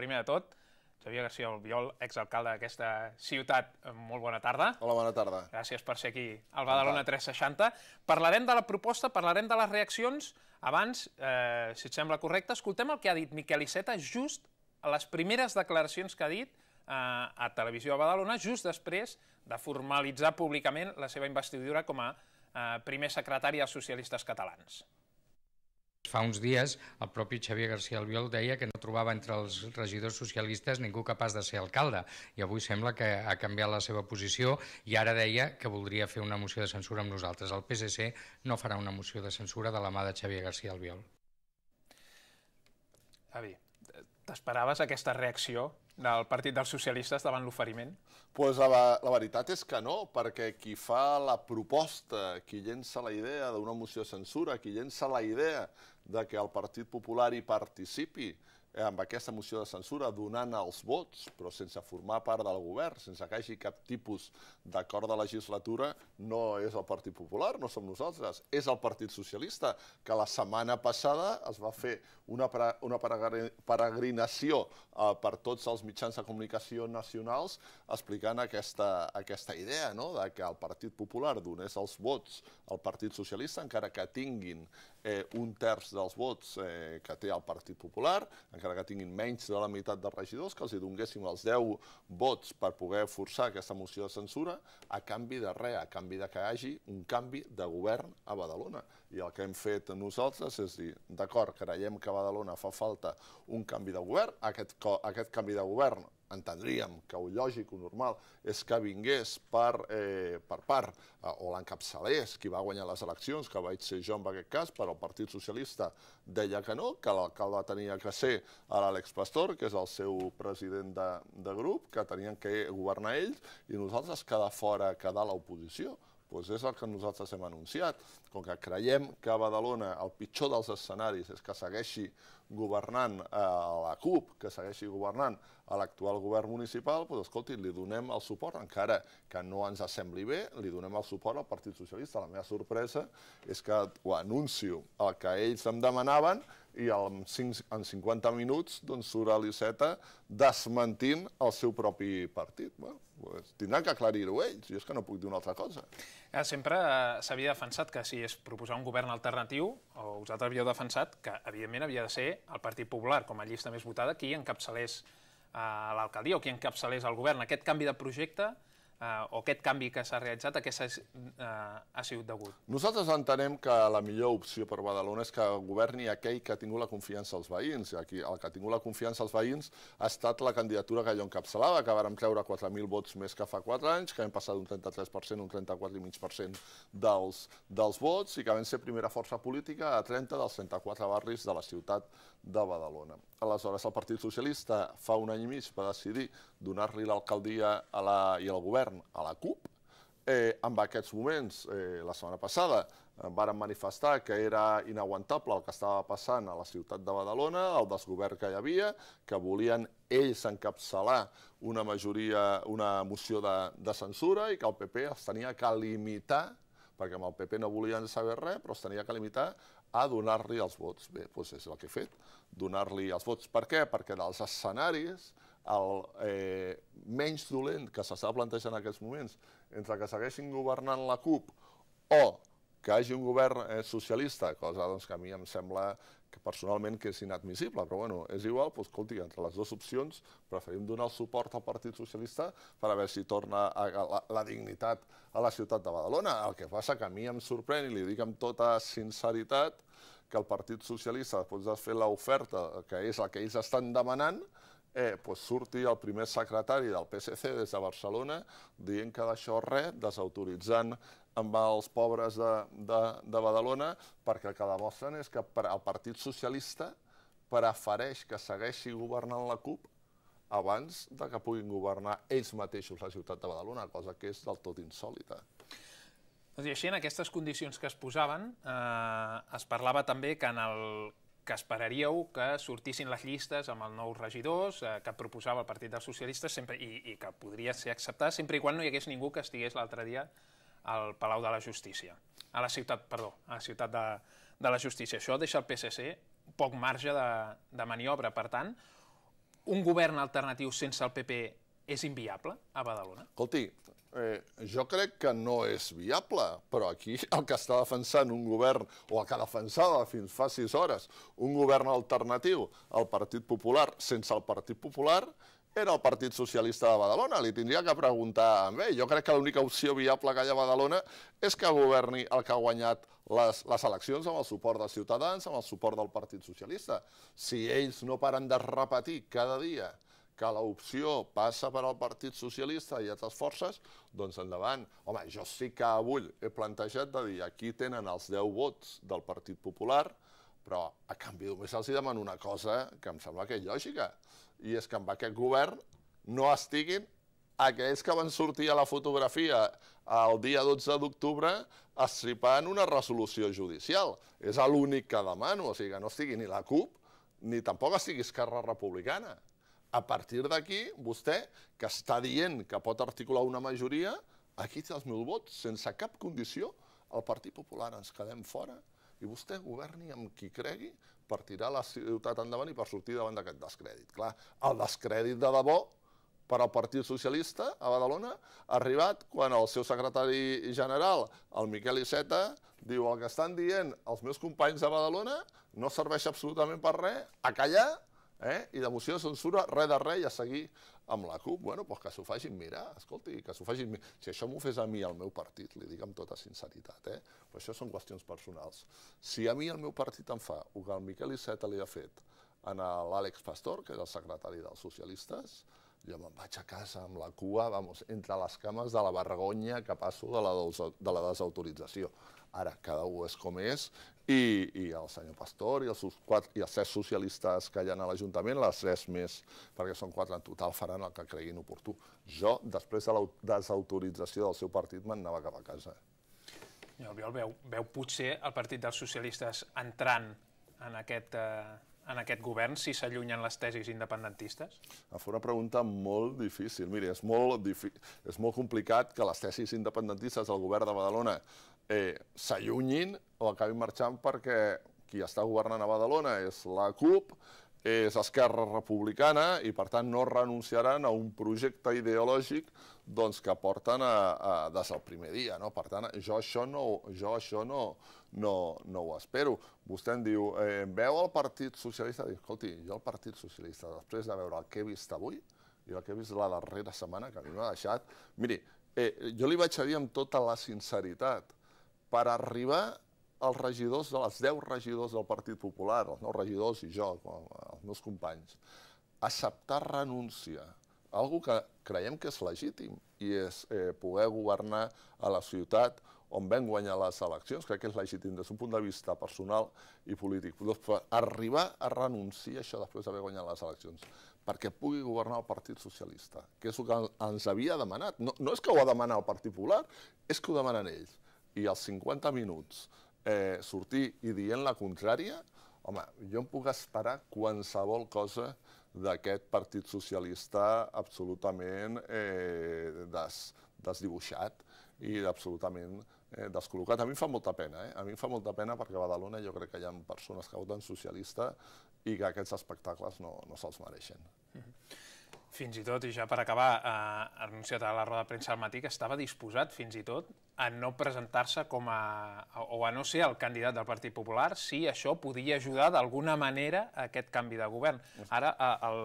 primer de tot, Xavier García Albiol, exalcalde d'aquesta ciutat. Molt bona tarda. Hola, bona tarda. Gràcies per ser aquí al Badalona 360. Parlarem de la proposta, parlarem de les reaccions. Abans, eh, si et sembla correcte, escoltem el que ha dit Miquel Iceta just a les primeres declaracions que ha dit eh, a Televisió a Badalona, just després de formalitzar públicament la seva investidura com a eh, primer secretari dels socialistes catalans. Fa uns dies el propi Xavier García Albiol deia que no trobava entre els regidors socialistes ningú capaç de ser alcalde i avui sembla que ha canviat la seva posició i ara deia que voldria fer una moció de censura amb nosaltres. El PSC no farà una moció de censura de la mà de Xavier García Albiol. Avi, t'esperaves aquesta reacció del Partit dels Socialistes davant l'oferiment? Pues la, la veritat és que no, perquè qui fa la proposta, qui llença la idea d'una moció de censura, qui llença la idea de que el Partit Popular hi participi Eh, amb aquesta moció de censura, donant els vots, però sense formar part del govern, sense que hagi cap tipus d'acord de legislatura, no és el Partit Popular, no som nosaltres, és el Partit Socialista, que la setmana passada es va fer una, una peregrinació eh, per tots els mitjans de comunicació nacionals explicant aquesta, aquesta idea, no?, de que el Partit Popular donés els vots al Partit Socialista, encara que tinguin eh, un terç dels vots eh, que té el Partit Popular, encara que tinguin menys de la meitat de regidors, que els hi donguéssim els 10 vots per poder forçar aquesta moció de censura, a canvi de res, a canvi de que hi hagi un canvi de govern a Badalona. I el que hem fet nosaltres és dir, d'acord, creiem que a Badalona fa falta un canvi de govern, aquest, aquest canvi de govern entendríem que el lògic, o normal, és que vingués per, eh, per part eh, o l'encapçalés qui va guanyar les eleccions, que vaig ser jo en aquest cas, però el Partit Socialista deia que no, que l'alcalde tenia que ser l'Àlex Pastor, que és el seu president de, de grup, que tenien que governar ells, i nosaltres quedar fora, quedar a l'oposició doncs és el que nosaltres hem anunciat. Com que creiem que a Badalona el pitjor dels escenaris és que segueixi governant eh, la CUP, que segueixi governant a l'actual govern municipal, doncs escolti, li donem el suport, encara que no ens assembli bé, li donem el suport al Partit Socialista. La meva sorpresa és que ho anuncio el que ells em demanaven i en, 5, en 50 minuts doncs, surt l'Iceta desmentint el seu propi partit. Bé, pues, tindran que aclarir-ho ells, jo és que no puc dir una altra cosa. Ja, sempre eh, s'havia defensat que si es proposava un govern alternatiu, o vosaltres havíeu defensat que, evidentment, havia de ser el Partit Popular, com a llista més votada, qui encapçalés eh, l'alcaldia o qui encapçalés el govern. Aquest canvi de projecte eh, o aquest canvi que s'ha realitzat, a què ha, eh, ha sigut degut? Nosaltres entenem que la millor opció per Badalona és que governi aquell que ha tingut la confiança als veïns, i aquí, el que ha tingut la confiança als veïns ha estat la candidatura que jo encapçalava, que vàrem treure 4.000 vots més que fa 4 anys, que hem passat d'un 33% a un 34,5% dels, dels vots i que vam ser primera força política a 30 dels 34 barris de la ciutat de Badalona aleshores el Partit Socialista fa un any i mig va decidir donar-li l'alcaldia la, i el govern a la CUP, eh, en aquests moments, eh, la setmana passada, eh, varen manifestar que era inaguantable el que estava passant a la ciutat de Badalona, el desgovern que hi havia, que volien ells encapçalar una majoria, una moció de, de censura i que el PP els tenia que limitar perquè amb el PP no volien saber res, però es tenia que limitar a donar-li els vots. Bé, doncs és el que he fet, donar-li els vots. Per què? Perquè dels escenaris, el eh, menys dolent que s'està plantejant en aquests moments, entre que segueixin governant la CUP o que hagi un govern eh, socialista, cosa doncs, que a mi em sembla que personalment que és inadmissible, però bueno, és igual, doncs, escolti, entre les dues opcions preferim donar el suport al Partit Socialista per a veure si torna a, la, la dignitat a la ciutat de Badalona. El que passa que a mi em sorprèn, i li dic amb tota sinceritat, que el Partit Socialista, després de fer l'oferta, que és el que ells estan demanant, eh, pues doncs surti el primer secretari del PSC des de Barcelona dient que d'això res, desautoritzant amb els pobres de, de, de Badalona, perquè el que demostren és que el Partit Socialista prefereix que segueixi governant la CUP abans de que puguin governar ells mateixos la ciutat de Badalona, cosa que és del tot insòlita. Doncs i així, en aquestes condicions que es posaven, eh, es parlava també que en el que esperaríeu que sortissin les llistes amb els nous regidors eh, que proposava el Partit dels Socialistes sempre, i, i que podria ser acceptat sempre i quan no hi hagués ningú que estigués l'altre dia al Palau de la Justícia, a la ciutat, perdó, a la ciutat de, de la Justícia. Això deixa el PSC poc marge de, de maniobra. Per tant, un govern alternatiu sense el PP és inviable a Badalona? Escolti, eh, jo crec que no és viable, però aquí el que està defensant un govern, o el que defensava fins fa sis hores, un govern alternatiu al Partit Popular sense el Partit Popular, era el Partit Socialista de Badalona. Li tindria que preguntar a ell. Jo crec que l'única opció viable que hi ha a Badalona és que governi el que ha guanyat les, les eleccions amb el suport de Ciutadans, amb el suport del Partit Socialista. Si ells no paren de repetir cada dia que l'opció passa per al Partit Socialista i altres forces, doncs endavant. Home, jo sí que avui he plantejat de dir aquí tenen els 10 vots del Partit Popular, però a canvi només els demano una cosa que em sembla que és lògica i és que amb aquest govern no estiguin aquells que van sortir a la fotografia el dia 12 d'octubre estripant una resolució judicial. És l'únic que demano, o sigui, que no estigui ni la CUP ni tampoc estigui Esquerra Republicana. A partir d'aquí, vostè, que està dient que pot articular una majoria, aquí té els meus vots, sense cap condició, el Partit Popular ens quedem fora i vostè governi amb qui cregui per tirar la ciutat endavant i per sortir davant d'aquest descrèdit. Clar, el descrèdit de debò per al Partit Socialista a Badalona ha arribat quan el seu secretari general, el Miquel Iceta, diu el que estan dient els meus companys de Badalona no serveix absolutament per res, a callar eh? i de moció de censura, res de res, i a seguir amb la CUP. Bueno, pues doncs que s'ho facin mirar, escolti, que s'ho facin mirar. Si això m'ho fes a mi, al meu partit, li dic amb tota sinceritat, eh? però això són qüestions personals. Si a mi el meu partit em fa el que el Miquel Iceta li ha fet a l'Àlex Pastor, que és el secretari dels socialistes, jo me'n vaig a casa amb la cua, vamos, entre les cames de la vergonya que passo de la, de la desautorització. Ara, cada un és com és, i, i el senyor Pastor i els, seus quatre, i els tres socialistes que hi ha a l'Ajuntament, les tres més, perquè són quatre en total, faran el que creguin oportú. Jo, després de la desautorització del seu partit, me'n anava cap a casa. Senyor Albiol, veu, veu potser el partit dels socialistes entrant en aquest... Eh en aquest govern si s'allunyen les tesis independentistes? Ah, Fa una pregunta molt difícil. Mira, és molt, és molt complicat que les tesis independentistes del govern de Badalona eh, s'allunyin o acabin marxant perquè qui està governant a Badalona és la CUP, és Esquerra Republicana i, per tant, no renunciaran a un projecte ideològic doncs, que porten a, a, des del primer dia. No? Per tant, jo això, no, jo això no, no, no ho espero. Vostè em diu, eh, veu el Partit Socialista? Dic, escolti, jo el Partit Socialista, després de veure el que he vist avui, jo el que he vist la darrera setmana, que a mi m'ha deixat... Miri, eh, jo li vaig a dir amb tota la sinceritat, per arribar els regidors, els 10 regidors del Partit Popular, els nous regidors i jo, els meus companys, acceptar renúncia, algo que creiem que és legítim, i és eh, poder governar a la ciutat on vam guanyar les eleccions, crec que és legítim des d'un punt de vista personal i polític. Però arribar a renunciar a això després d'haver guanyat les eleccions, perquè pugui governar el Partit Socialista, que és el que ens havia demanat. No, no és que ho ha demanat el Partit Popular, és que ho demanen ells. I els 50 minuts eh, sortir i dient la contrària, home, jo em puc esperar qualsevol cosa d'aquest Partit Socialista absolutament eh, des, desdibuixat i absolutament eh, descol·locat. A mi em fa molta pena, eh? A mi em fa molta pena perquè a Badalona jo crec que hi ha persones que voten socialista i que aquests espectacles no, no se'ls mereixen. Mm -hmm fins i tot, i ja per acabar, eh, anunciat a la roda de premsa al matí, que estava disposat fins i tot a no presentar-se com a, a, o a no ser el candidat del Partit Popular si això podia ajudar d'alguna manera a aquest canvi de govern. Ara, eh, el,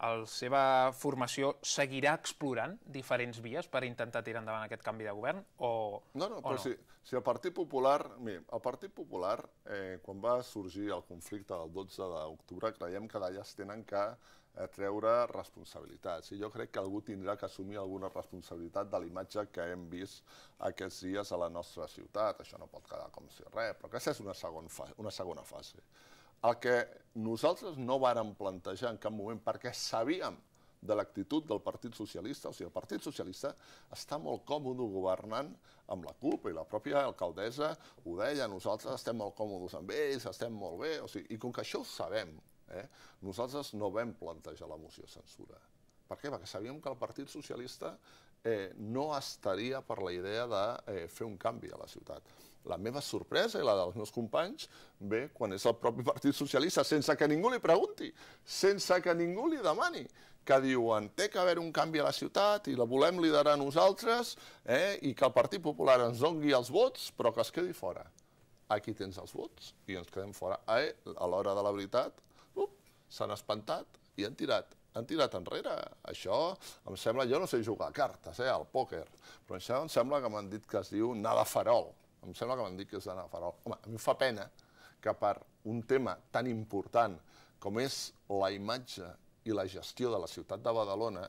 la seva formació seguirà explorant diferents vies per intentar tirar endavant aquest canvi de govern o No, no, però no? Si, si el Partit Popular... Mira, el Partit Popular, eh, quan va sorgir el conflicte del 12 d'octubre, creiem que d'allà es tenen que eh, treure responsabilitats. I jo crec que algú tindrà que assumir alguna responsabilitat de l'imatge que hem vist aquests dies a la nostra ciutat. Això no pot quedar com si res, però aquesta és una, segon fa una segona fase. El que nosaltres no vàrem plantejar en cap moment, perquè sabíem de l'actitud del Partit Socialista, o sigui, el Partit Socialista està molt còmode governant amb la CUP i la pròpia alcaldessa ho deia, nosaltres estem molt còmodes amb ells, estem molt bé, o sigui, i com que això ho sabem, eh, nosaltres no vam plantejar la moció censura. Per què? Perquè sabíem que el Partit Socialista eh, no estaria per la idea de eh, fer un canvi a la ciutat. La meva sorpresa i la dels meus companys ve quan és el propi Partit Socialista, sense que ningú li pregunti, sense que ningú li demani, que diuen té que haver un canvi a la ciutat i la volem liderar nosaltres eh, i que el Partit Popular ens doni els vots però que es quedi fora. Aquí tens els vots i ens quedem fora. Eh, a l'hora de la veritat s'han espantat i han tirat han tirat enrere. Això em sembla, jo no sé jugar a cartes, eh, al pòquer, però això em sembla que m'han dit que es diu nada farol em sembla que m'han dit que és Anna Farol. Home, em fa pena que per un tema tan important com és la imatge i la gestió de la ciutat de Badalona,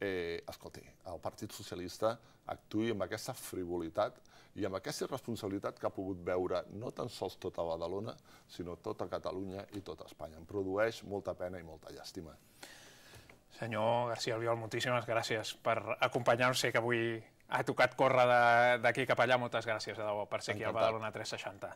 eh, escolti, el Partit Socialista actuï amb aquesta frivolitat i amb aquesta irresponsabilitat que ha pogut veure no tan sols tota Badalona, sinó tota Catalunya i tota Espanya. Em produeix molta pena i molta llàstima. Senyor García Albiol, moltíssimes gràcies per acompanyar-nos. Sé que avui ha tocat córrer d'aquí cap allà, moltes gràcies de debò per ser aquí al Badalona 360.